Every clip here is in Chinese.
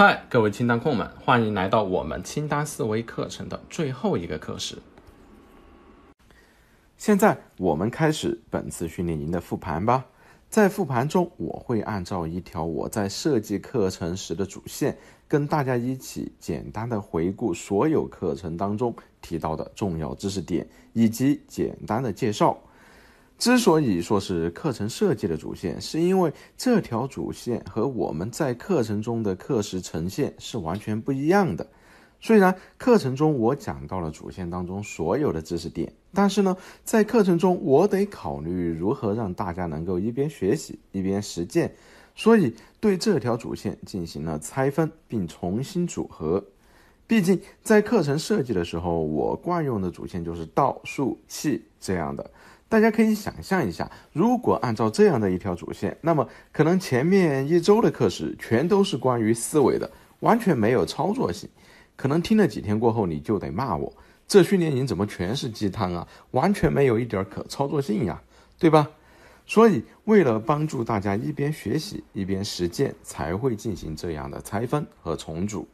嗨，各位清单控们，欢迎来到我们清单思维课程的最后一个课时。现在我们开始本次训练营的复盘吧。在复盘中，我会按照一条我在设计课程时的主线，跟大家一起简单的回顾所有课程当中提到的重要知识点，以及简单的介绍。之所以说是课程设计的主线，是因为这条主线和我们在课程中的课时呈现是完全不一样的。虽然课程中我讲到了主线当中所有的知识点，但是呢，在课程中我得考虑如何让大家能够一边学习一边实践，所以对这条主线进行了拆分并重新组合。毕竟，在课程设计的时候，我惯用的主线就是倒数器这样的。大家可以想象一下，如果按照这样的一条主线，那么可能前面一周的课时全都是关于思维的，完全没有操作性。可能听了几天过后，你就得骂我：这训练营怎么全是鸡汤啊？完全没有一点可操作性呀，对吧？所以，为了帮助大家一边学习一边实践，才会进行这样的拆分和重组。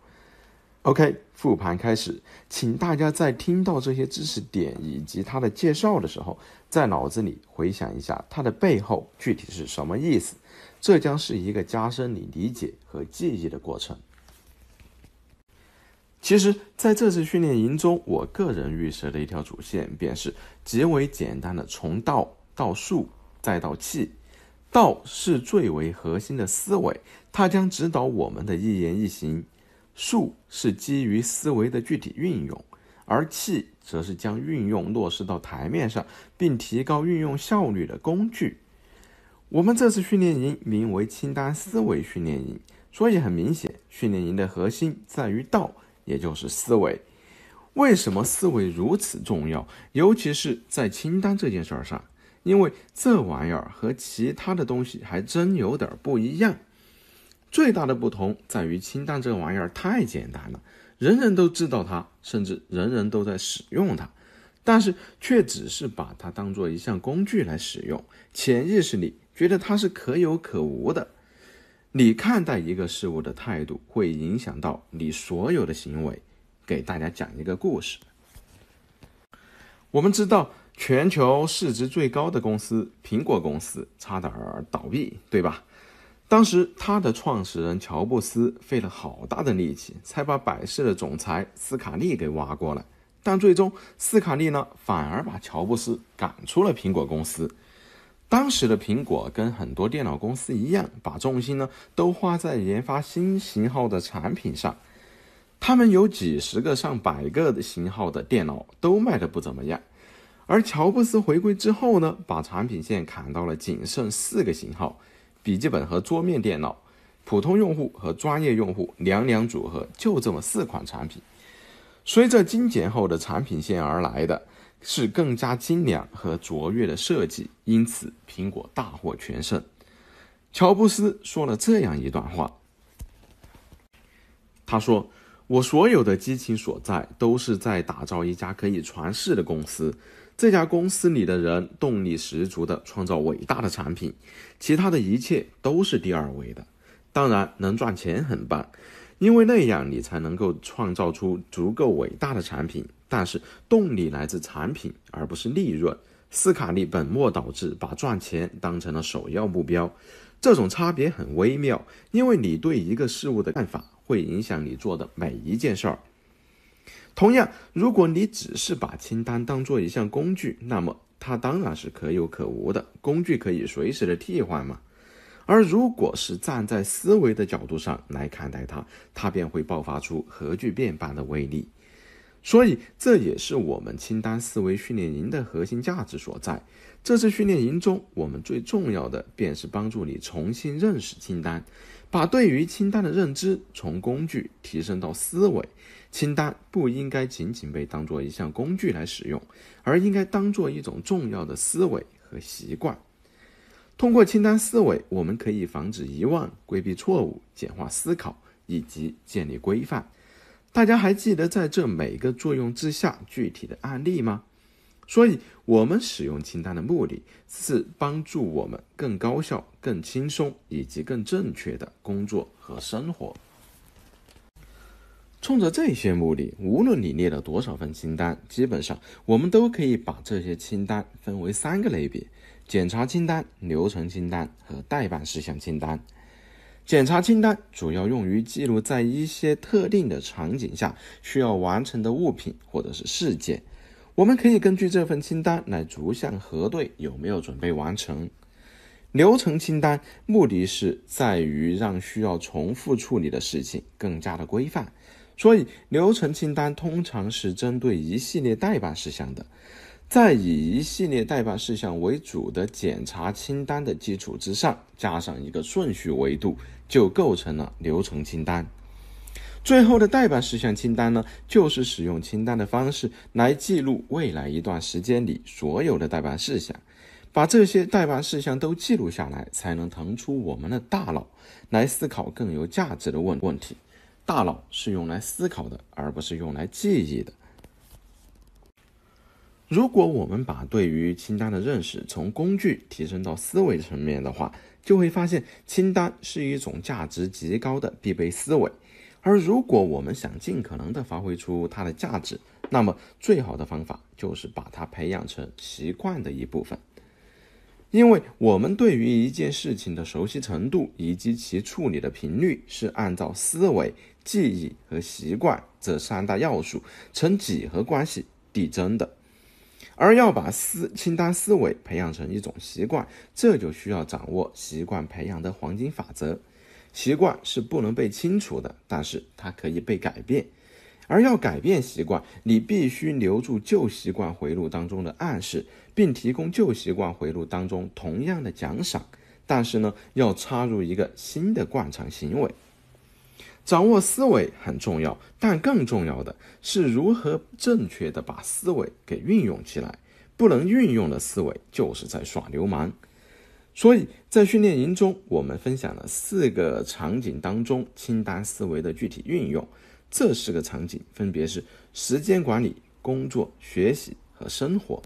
OK，复盘开始，请大家在听到这些知识点以及它的介绍的时候，在脑子里回想一下它的背后具体是什么意思。这将是一个加深你理解和记忆的过程。其实，在这次训练营中，我个人预设的一条主线便是极为简单的从道到术再到气。道是最为核心的思维，它将指导我们的一言一行。术是基于思维的具体运用，而器则是将运用落实到台面上，并提高运用效率的工具。我们这次训练营名为“清单思维训练营”，所以很明显，训练营的核心在于道，也就是思维。为什么思维如此重要，尤其是在清单这件事儿上？因为这玩意儿和其他的东西还真有点不一样。最大的不同在于，氢弹这玩意儿太简单了，人人都知道它，甚至人人都在使用它，但是却只是把它当做一项工具来使用，潜意识里觉得它是可有可无的。你看待一个事物的态度，会影响到你所有的行为。给大家讲一个故事，我们知道，全球市值最高的公司苹果公司差点儿倒闭，对吧？当时，他的创始人乔布斯费了好大的力气，才把百事的总裁斯卡利给挖过来。但最终，斯卡利呢，反而把乔布斯赶出了苹果公司。当时的苹果跟很多电脑公司一样，把重心呢都花在研发新型号的产品上。他们有几十个、上百个的型号的电脑都卖得不怎么样。而乔布斯回归之后呢，把产品线砍到了仅剩四个型号。笔记本和桌面电脑，普通用户和专业用户两两组合，就这么四款产品。随着精简后的产品线而来的是更加精良和卓越的设计，因此苹果大获全胜。乔布斯说了这样一段话，他说：“我所有的激情所在，都是在打造一家可以传世的公司。”这家公司里的人动力十足地创造伟大的产品，其他的一切都是第二位的。当然，能赚钱很棒，因为那样你才能够创造出足够伟大的产品。但是，动力来自产品，而不是利润。斯卡利本末倒置，把赚钱当成了首要目标。这种差别很微妙，因为你对一个事物的看法会影响你做的每一件事儿。同样，如果你只是把清单当做一项工具，那么它当然是可有可无的。工具可以随时的替换嘛？而如果是站在思维的角度上来看待它，它便会爆发出核聚变般的威力。所以，这也是我们清单思维训练营的核心价值所在。这次训练营中，我们最重要的便是帮助你重新认识清单。把对于清单的认知从工具提升到思维，清单不应该仅仅被当做一项工具来使用，而应该当做一种重要的思维和习惯。通过清单思维，我们可以防止遗忘、规避错误、简化思考以及建立规范。大家还记得在这每个作用之下具体的案例吗？所以，我们使用清单的目的，是帮助我们更高效、更轻松以及更正确的工作和生活。冲着这些目的，无论你列了多少份清单，基本上我们都可以把这些清单分为三个类别：检查清单、流程清单和代办事项清单。检查清单主要用于记录在一些特定的场景下需要完成的物品或者是事件。我们可以根据这份清单来逐项核对有没有准备完成。流程清单目的是在于让需要重复处理的事情更加的规范，所以流程清单通常是针对一系列代办事项的。在以一系列代办事项为主的检查清单的基础之上，加上一个顺序维度，就构成了流程清单。最后的代办事项清单呢，就是使用清单的方式来记录未来一段时间里所有的代办事项。把这些代办事项都记录下来，才能腾出我们的大脑来思考更有价值的问问题。大脑是用来思考的，而不是用来记忆的。如果我们把对于清单的认识从工具提升到思维层面的话，就会发现清单是一种价值极高的必备思维。而如果我们想尽可能的发挥出它的价值，那么最好的方法就是把它培养成习惯的一部分。因为我们对于一件事情的熟悉程度以及其处理的频率是按照思维、记忆和习惯这三大要素呈几何关系递增的。而要把思清单思维培养成一种习惯，这就需要掌握习惯培养的黄金法则。习惯是不能被清除的，但是它可以被改变。而要改变习惯，你必须留住旧习惯回路当中的暗示，并提供旧习惯回路当中同样的奖赏。但是呢，要插入一个新的惯常行为。掌握思维很重要，但更重要的是如何正确的把思维给运用起来。不能运用的思维就是在耍流氓。所以在训练营中，我们分享了四个场景当中清单思维的具体运用。这四个场景分别是时间管理、工作、学习和生活。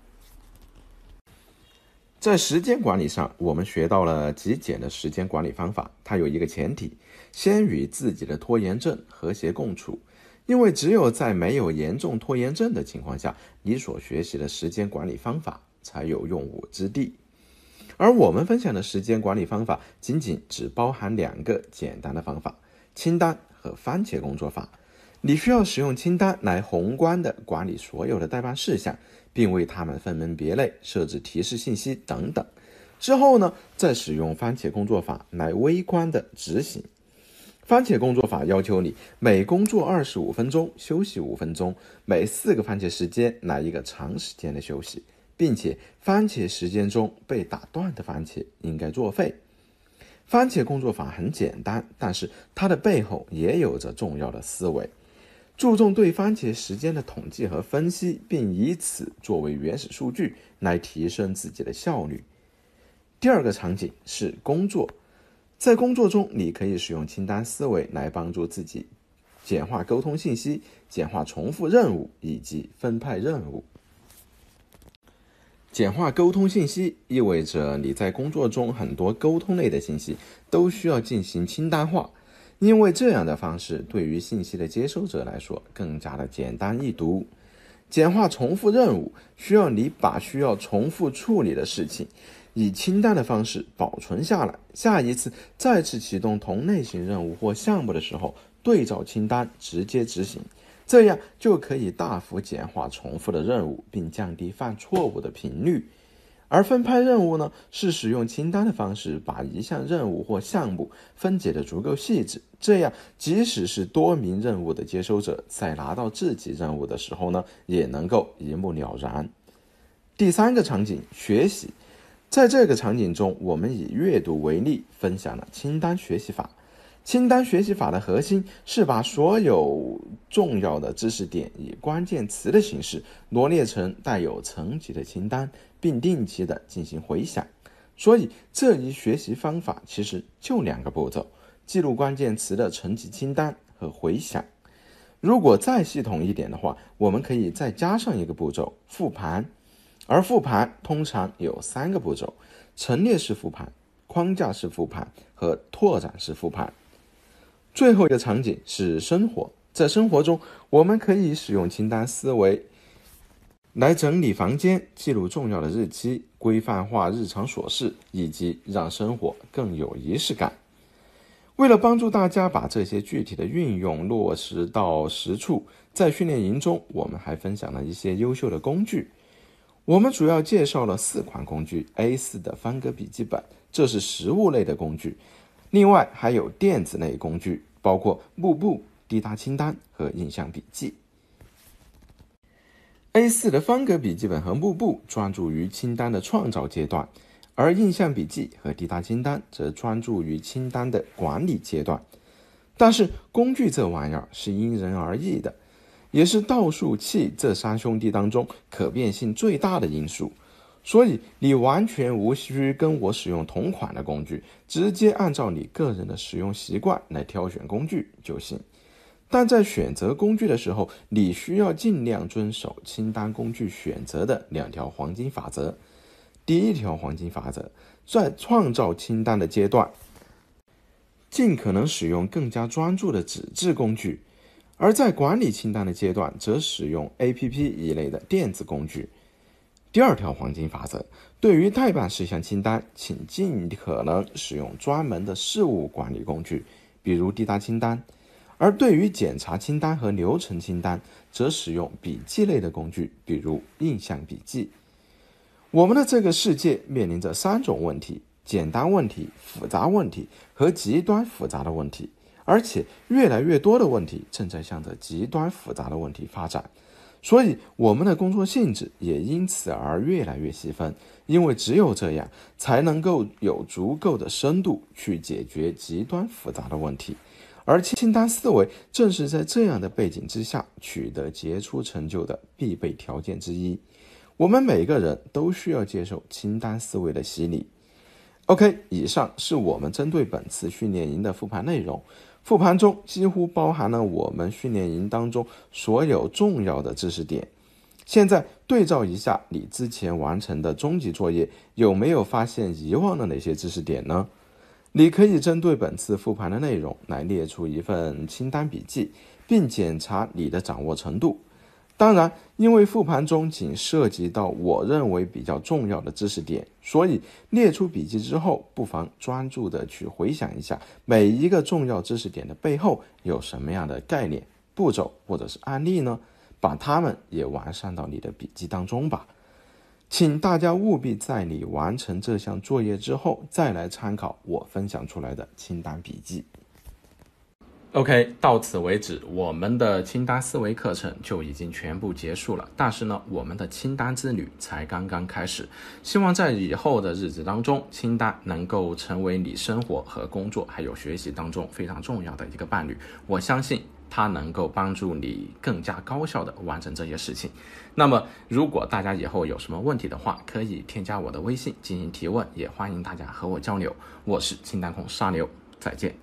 在时间管理上，我们学到了极简的时间管理方法。它有一个前提，先与自己的拖延症和谐共处。因为只有在没有严重拖延症的情况下，你所学习的时间管理方法才有用武之地。而我们分享的时间管理方法，仅仅只包含两个简单的方法：清单和番茄工作法。你需要使用清单来宏观的管理所有的代办事项，并为它们分门别类、设置提示信息等等。之后呢，再使用番茄工作法来微观的执行。番茄工作法要求你每工作二十五分钟休息五分钟，每四个番茄时间来一个长时间的休息。并且番茄时间中被打断的番茄应该作废。番茄工作法很简单，但是它的背后也有着重要的思维，注重对番茄时间的统计和分析，并以此作为原始数据来提升自己的效率。第二个场景是工作，在工作中你可以使用清单思维来帮助自己简化沟通信息、简化重复任务以及分派任务。简化沟通信息意味着你在工作中很多沟通类的信息都需要进行清单化，因为这样的方式对于信息的接收者来说更加的简单易读。简化重复任务需要你把需要重复处理的事情以清单的方式保存下来，下一次再次启动同类型任务或项目的时候，对照清单直接执行。这样就可以大幅简化重复的任务，并降低犯错误的频率。而分派任务呢，是使用清单的方式，把一项任务或项目分解的足够细致，这样即使是多名任务的接收者，在拿到自己任务的时候呢，也能够一目了然。第三个场景学习，在这个场景中，我们以阅读为例，分享了清单学习法。清单学习法的核心是把所有重要的知识点以关键词的形式罗列成带有层级的清单，并定期的进行回想。所以这一学习方法其实就两个步骤：记录关键词的层级清单和回想。如果再系统一点的话，我们可以再加上一个步骤：复盘。而复盘通常有三个步骤：陈列式复盘、框架式复盘和拓展式复盘。最后一个场景是生活，在生活中，我们可以使用清单思维来整理房间、记录重要的日期、规范化日常琐事，以及让生活更有仪式感。为了帮助大家把这些具体的运用落实到实处，在训练营中，我们还分享了一些优秀的工具。我们主要介绍了四款工具：A4 的翻格笔记本，这是实物类的工具；另外还有电子类工具。包括幕布、滴答清单和印象笔记。A4 的方格笔记本和幕布专注于清单的创造阶段，而印象笔记和滴答清单则专注于清单的管理阶段。但是，工具这玩意儿是因人而异的，也是倒数器这三兄弟当中可变性最大的因素。所以你完全无需跟我使用同款的工具，直接按照你个人的使用习惯来挑选工具就行。但在选择工具的时候，你需要尽量遵守清单工具选择的两条黄金法则。第一条黄金法则，在创造清单的阶段，尽可能使用更加专注的纸质工具；而在管理清单的阶段，则使用 APP 一类的电子工具。第二条黄金法则：对于代办事项清单，请尽可能使用专门的事务管理工具，比如滴答清单；而对于检查清单和流程清单，则使用笔记类的工具，比如印象笔记。我们的这个世界面临着三种问题：简单问题、复杂问题和极端复杂的问题，而且越来越多的问题正在向着极端复杂的问题发展。所以，我们的工作性质也因此而越来越细分，因为只有这样，才能够有足够的深度去解决极端复杂的问题。而清单思维正是在这样的背景之下取得杰出成就的必备条件之一。我们每个人都需要接受清单思维的洗礼。OK，以上是我们针对本次训练营的复盘内容。复盘中几乎包含了我们训练营当中所有重要的知识点。现在对照一下你之前完成的终极作业，有没有发现遗忘的哪些知识点呢？你可以针对本次复盘的内容来列出一份清单笔记，并检查你的掌握程度。当然，因为复盘中仅涉及到我认为比较重要的知识点，所以列出笔记之后，不妨专注的去回想一下每一个重要知识点的背后有什么样的概念、步骤或者是案例呢？把它们也完善到你的笔记当中吧。请大家务必在你完成这项作业之后，再来参考我分享出来的清单笔记。OK，到此为止，我们的清单思维课程就已经全部结束了。但是呢，我们的清单之旅才刚刚开始。希望在以后的日子当中，清单能够成为你生活和工作还有学习当中非常重要的一个伴侣。我相信它能够帮助你更加高效的完成这些事情。那么，如果大家以后有什么问题的话，可以添加我的微信进行提问，也欢迎大家和我交流。我是清单控沙牛，再见。